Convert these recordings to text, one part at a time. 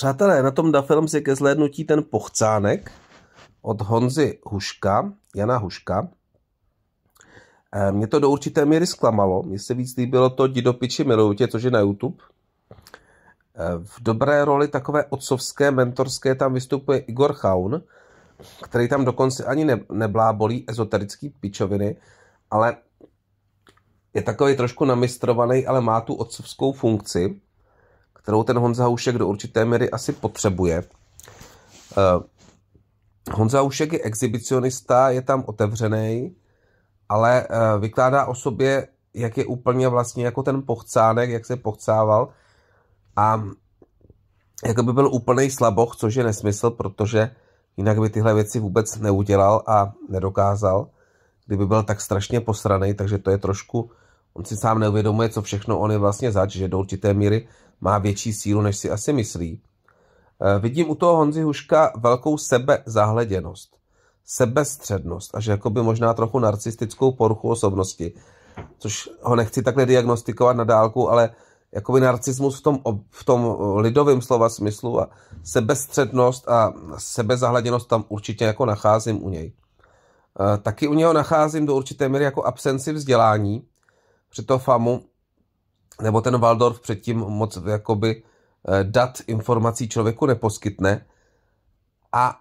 Přátelé, na tom Dafilms si ke zhlédnutí ten pochcánek od Honzy Huška, Jana Huška. Eh, mě to do určité míry zklamalo. Mně se víc líbilo to Piči miluju tě, což je na YouTube. Eh, v dobré roli takové otcovské, mentorské tam vystupuje Igor Chaun, který tam dokonce ani neblábolí ezoterický pičoviny, ale je takový trošku namistrovaný, ale má tu otcovskou funkci kterou ten Honza Houšek do určité míry asi potřebuje. Eh, Honza Houšek je exhibicionista, je tam otevřený, ale eh, vykládá o sobě, jak je úplně vlastně jako ten pochcánek, jak se pochcával a jako by byl úplný slaboch, což je nesmysl, protože jinak by tyhle věci vůbec neudělal a nedokázal, kdyby byl tak strašně posraný, takže to je trošku, on si sám neuvědomuje, co všechno on je vlastně zač, že do určité míry má větší sílu, než si asi myslí. Eh, vidím u toho Honzi Huška velkou sebezahleděnost, sebestřednost, až jakoby možná trochu narcistickou poruchu osobnosti, což ho nechci takhle diagnostikovat na dálku, ale jakoby narcismus v tom, v tom lidovém slova smyslu a sebestřednost a sebezahleděnost tam určitě jako nacházím u něj. Eh, taky u něho nacházím do určité míry jako absenci vzdělání, při to famu nebo ten Waldorf předtím moc jakoby eh, dat informací člověku neposkytne a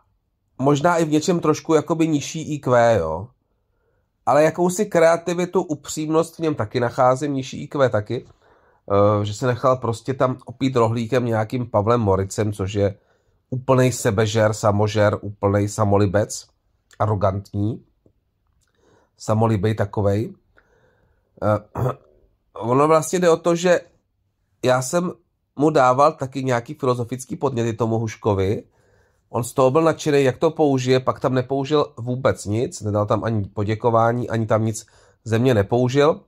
možná i v něčem trošku jakoby nižší IQ, jo. Ale jakousi kreativitu, upřímnost v něm taky nacházím, nižší IQ taky, eh, že se nechal prostě tam opít rohlíkem nějakým Pavlem Moricem, což je úplný sebežer, samožer, úplný samolibec, arrogantní, samolibej takovej. Eh, ono vlastně jde o to, že já jsem mu dával taky nějaký filozofický podněty tomu Huškovi. On z toho byl nadšený, jak to použije, pak tam nepoužil vůbec nic, nedal tam ani poděkování, ani tam nic ze mě nepoužil,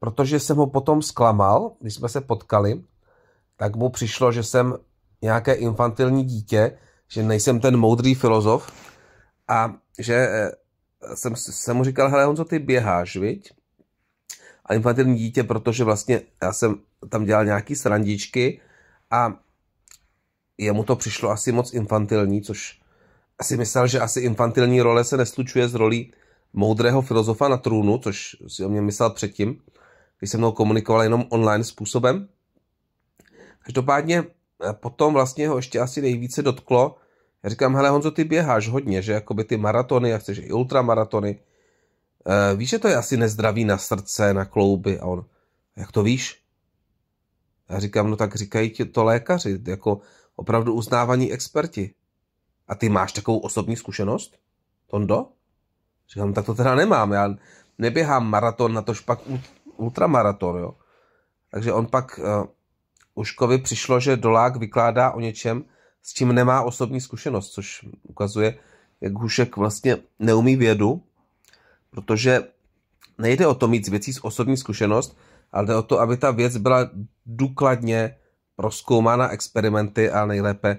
protože jsem ho potom zklamal, když jsme se potkali, tak mu přišlo, že jsem nějaké infantilní dítě, že nejsem ten moudrý filozof a že eh, jsem, jsem mu říkal, hele Honzo, ty běháš, viď? a infantilní dítě, protože vlastně já jsem tam dělal nějaký srandičky a jemu to přišlo asi moc infantilní, což asi myslel, že asi infantilní role se neslučuje s rolí moudrého filozofa na trůnu, což si o mě myslel předtím, když se mnou komunikoval jenom online způsobem. Každopádně eh, potom vlastně ho ještě asi nejvíce dotklo. Já říkám, hele Honzo, ty běháš hodně, že jako by ty maratony a chceš i ultramaratony, Uh, víš, že to je asi nezdravý na srdce, na klouby a on, jak to víš? Já říkám, no tak říkají ti to lékaři, jako opravdu uznávaní experti. A ty máš takovou osobní zkušenost, Tondo? Říkám, tak to teda nemám, já neběhám maraton, na tož pak ultramaraton, jo. Takže on pak uh, eh, Uškovi přišlo, že Dolák vykládá o něčem, s čím nemá osobní zkušenost, což ukazuje, jak Hušek vlastně neumí vědu protože nejde o to mít z věcí z osobní zkušenost, ale jde o to, aby ta věc byla důkladně proskoumána experimenty a nejlépe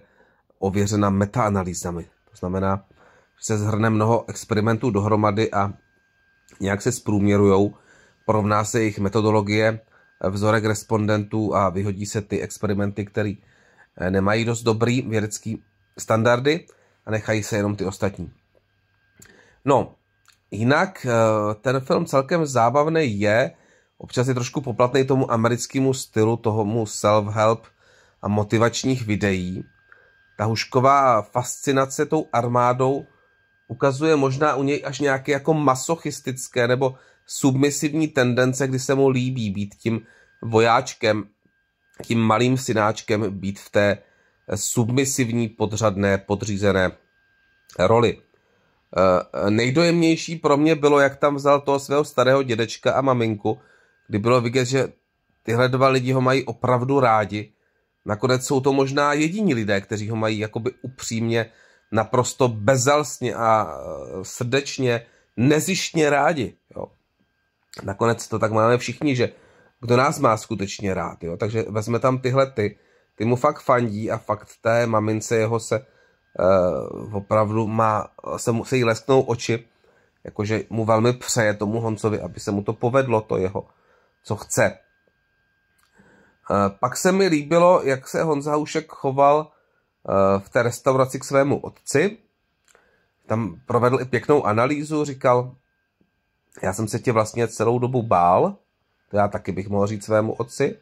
ověřena metaanalýzami. To znamená, že se zhrne mnoho experimentů dohromady a nějak se zprůměrujou, porovná se jejich metodologie, vzorek respondentů a vyhodí se ty experimenty, které eh, nemají dost dobrý vědecký standardy a nechají se jenom ty ostatní. No, Jinak eh, ten film celkem zábavný je, občas je trošku poplatný tomu americkému stylu, tomu self-help a motivačních videí. Ta Hušková fascinace tou armádou ukazuje možná u něj až nějaké jako masochistické nebo submisivní tendence, kdy se mu líbí být tím vojáčkem, tím malým synáčkem, být v té submisivní, podřadné, podřízené roli. Eh, nejdojemnější pro mě bylo, jak tam vzal toho svého starého dědečka a maminku, kdy bylo vidět, že tyhle dva lidi ho mají opravdu rádi. Nakonec jsou to možná jediní lidé, kteří ho mají jakoby upřímně, naprosto bezalsně a eh, srdečně, nezištně rádi. Jo. Nakonec to tak máme všichni, že kdo nás má skutečně rád. Jo. Takže vezme tam tyhle ty, ty mu fakt fandí a fakt té mamince jeho se uh, opravdu má, se, mu, se jí lesknou oči, jakože mu velmi přeje tomu Honcovi, aby se mu to povedlo, to jeho, co chce. Uh, pak se mi líbilo, jak se Honza Haušek choval uh, v té restauraci k svému otci. Tam provedl i pěknou analýzu, říkal, já jsem se tě vlastně celou dobu bál, to já taky bych mohl říct svému otci.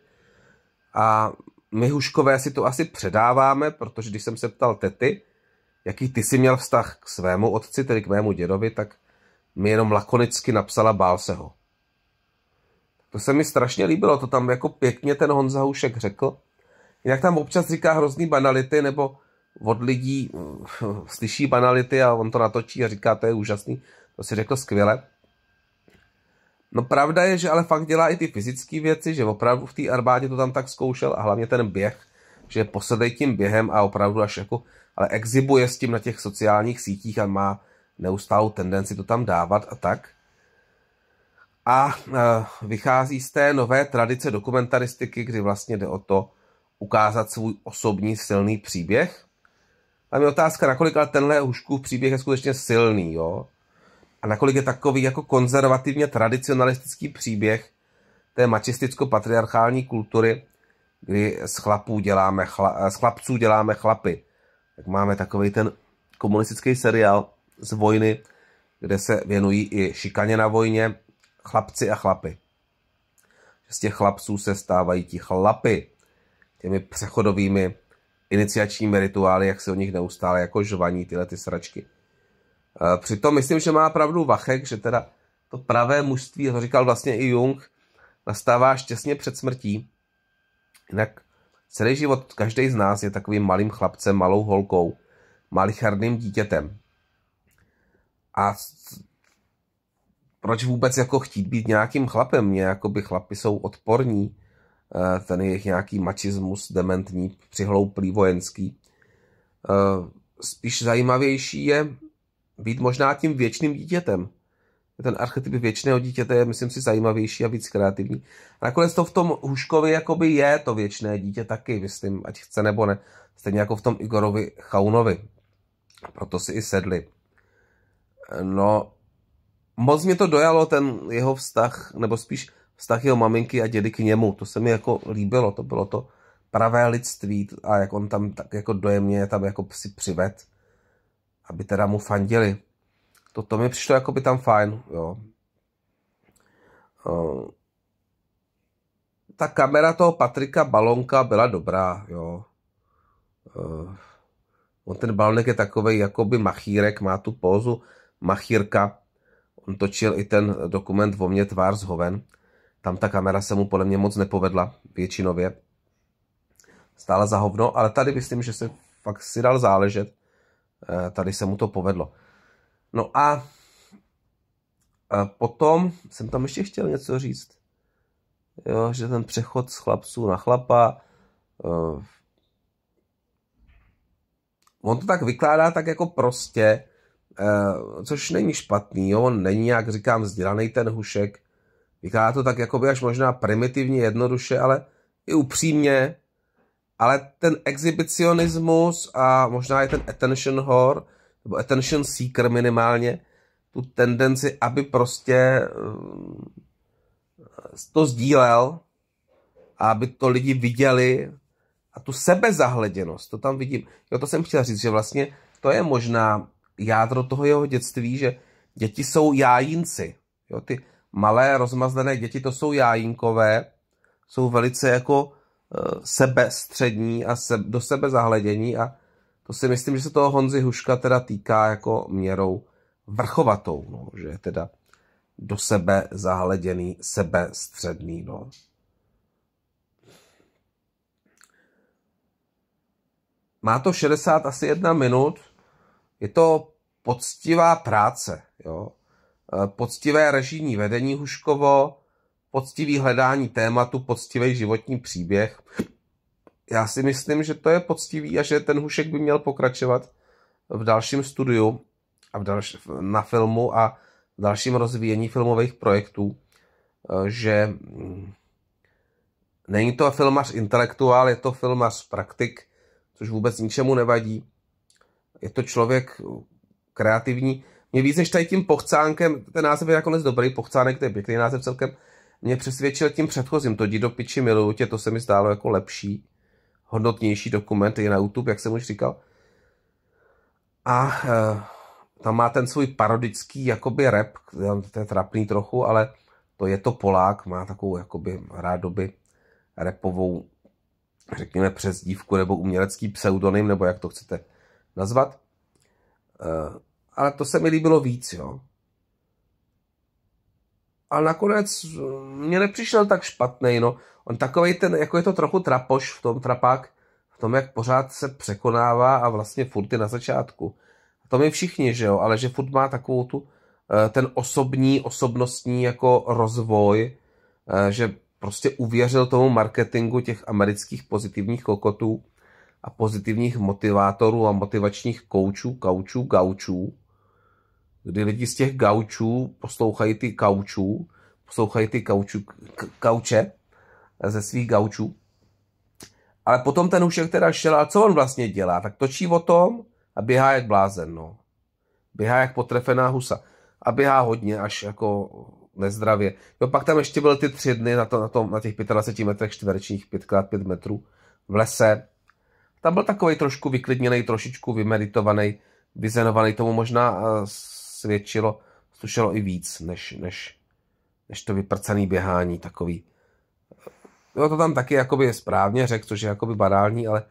A my Huškové si to asi předáváme, protože když jsem se ptal tety, jaký ty jsi měl vztah k svému otci, tedy k mému dědovi, tak mi jenom lakonicky napsala bál se ho. To se mi strašně líbilo, to tam jako pěkně ten Honza Houšek řekl. Jinak tam občas říká hrozný banality, nebo od lidí slyší banality a on to natočí a říká, to je úžasný. To si řekl skvěle. No pravda je, že ale fakt dělá i ty fyzické věci, že opravdu v té armádě to tam tak zkoušel a hlavně ten běh, že posedej tím během a opravdu až jako ale exibuje s tím na těch sociálních sítích a má neustálou tendenci to tam dávat a tak. A e, vychází z té nové tradice dokumentaristiky, kdy vlastně jde o to ukázat svůj osobní silný příběh. Tam je otázka, nakolik ale tenhle Huškův příběh je skutečně silný, jo? A nakolik je takový jako konzervativně tradicionalistický příběh té mačisticko-patriarchální kultury, kdy z, chlapů děláme chla, z chlapců děláme chlapy tak máme takový ten komunistický seriál z vojny, kde se věnují i šikaně na vojně, chlapci a chlapy. Z těch chlapců se stávají ti chlapy, těmi přechodovými iniciačními rituály, jak se o nich neustále jako žvaní tyhle ty sračky. E, přitom myslím, že má pravdu Vachek, že teda to pravé mužství, to říkal vlastně i Jung, nastává až před smrtí. Jinak Celý život každý z nás je takovým malým chlapcem, malou holkou, malichardným dítětem. A proč vůbec jako chtít být nějakým chlapem? Mě jako by chlapy jsou odporní, eh, ten jejich nějaký mačismus dementní, přihlouplý vojenský. Eh, spíš zajímavější je být možná tím věčným dítětem ten archetyp věčného dítěte je, myslím si, zajímavější a víc kreativní. A nakonec to v tom Huškovi jakoby je to věčné dítě taky, myslím, ať chce nebo ne. Stejně jako v tom Igorovi Chaunovi. Proto si i sedli. No, moc mě to dojalo, ten jeho vztah, nebo spíš vztah jeho maminky a dědy k němu. To se mi jako líbilo, to bylo to pravé lidství a jak on tam tak jako dojemně tam jako si přived, aby teda mu fandili to, to mi přišlo jako by tam fajn, jo. Uh, ta kamera toho Patrika Balonka byla dobrá, jo. Uh, on ten balonek je takový jakoby machírek, má tu pózu machírka. On točil i ten dokument o mě tvár zhoven. Tam ta kamera se mu podle mě moc nepovedla, většinově. Stála za hovno, ale tady myslím, že se fakt si dal záležet. Eh, tady se mu to povedlo. No a, a potom jsem tam ještě chtěl něco říct. Jo, že ten přechod z chlapců na chlapa, uh, on to tak vykládá tak jako prostě, uh, což není špatný, jo? on není, jak říkám, vzdělaný ten hušek, vykládá to tak jako by až možná primitivně, jednoduše, ale i upřímně, ale ten exhibicionismus a možná i ten attention whore, nebo attention seeker minimálně, tu tendenci, aby prostě eh, to sdílel a aby to lidi viděli a tu sebezahleděnost, to tam vidím. Jo, to jsem chtěl říct, že vlastně to je možná jádro toho jeho dětství, že děti jsou jájinci. Jo, ty malé rozmazlené děti, to jsou jájinkové, jsou velice jako eh, sebestřední a se, do sebe zahledění a to si myslím, že se toho Honzi Huška teda týká jako měrou vrchovatou, no, že je teda do sebe zahleděný, sebestředný. No. Má to 60 asi jedna minut. Je to poctivá práce. Jo? Eh, poctivé režijní vedení Huškovo, poctivý hledání tématu, poctivý životní příběh já si myslím, že to je poctivý a že ten Hušek by měl pokračovat v dalším studiu a v dalš- na filmu a v dalším rozvíjení filmových projektů, eh, že mm, není to filmař intelektuál, je to filmař praktik, což vůbec ničemu nevadí. Je to člověk eh, kreativní. Mě víc než tady tím pochcánkem, ten název je nakonec dobrý, pochcánek, to je pěkný název celkem, mě přesvědčil tím předchozím, to jdi do piči miluju tě, to se mi zdálo jako lepší hodnotnější dokument, je na YouTube, jak jsem už říkal. A e, tam má ten svůj parodický jakoby rap, to je trapný trochu, ale to je to Polák, má takovou jakoby rádoby repovou, řekněme, přezdívku nebo umělecký pseudonym, nebo jak to chcete nazvat. E, ale to se mi líbilo víc, jo ale nakonec mě mm, nepřišel tak špatný. No. On takový ten, jako je to trochu trapoš v tom trapák, v tom, jak pořád se překonává a vlastně furt je na začátku. To my všichni, že jo, ale že furt má takovou tu, eh, ten osobní, osobnostní jako rozvoj, eh, že prostě uvěřil tomu marketingu těch amerických pozitivních kokotů a pozitivních motivátorů a motivačních koučů, kaučů, gaučů kdy lidi z těch gaučů poslouchají ty kaučů, poslouchají ty kauču, k, kauče ze svých gaučů. Ale potom ten ušek teda šel, a co on vlastně dělá? Tak točí o tom a běhá jak blázen, no. Běhá jak potrefená husa. A běhá hodně, až jako nezdravě. Jo, pak tam ještě byly ty tři dny na, to, na, tom, na těch 25 metrech čtverečních, 5x5 metrů v lese. Tam byl takový trošku vyklidněný, trošičku vymeditovaný, vyzenovaný tomu možná eh, svědčilo, slušelo i víc, než, než, než to vyprcaný běhání takový. Jo, to tam taky jakoby správně řekl, což je jakoby banální, ale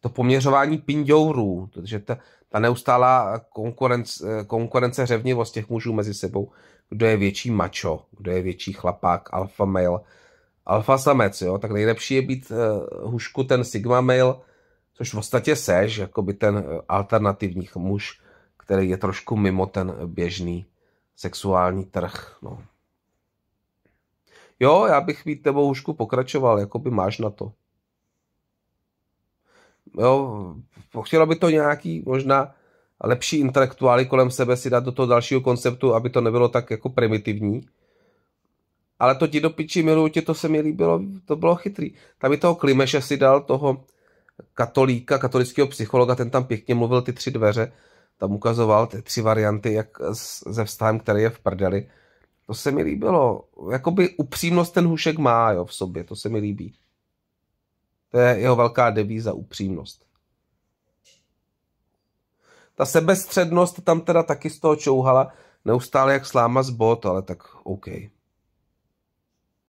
to poměřování pindourů, protože ta, ta neustálá konkurence, konkurence řevnivost těch mužů mezi sebou, kdo je větší mačo, kdo je větší chlapák, alfa male, alfa samec, jo, tak nejlepší je být uh, eh, hušku ten sigma male, což v podstatě seš, jako by ten eh, alternativní muž který je trošku mimo ten běžný sexuální trh. No. Jo, já bych být tebou Hušku pokračoval, jako by máš na to. Jo, chtělo by to nějaký možná lepší intelektuály kolem sebe si dát do toho dalšího konceptu, aby to nebylo tak jako primitivní. Ale to ti do piči miluju tě, to se mi líbilo, to bylo chytrý. Tam by toho Klimeše si dal toho katolíka, katolického psychologa, ten tam pěkně mluvil ty tři dveře tam ukazoval ty tři varianty, jak se vztahem, který je v prdeli. To se mi líbilo. Jakoby upřímnost ten Hušek má jo, v sobě, to se mi líbí. To je jeho velká devíza, upřímnost. Ta sebestřednost tam teda taky z toho čouhala, neustále jak sláma z bot, ale tak OK.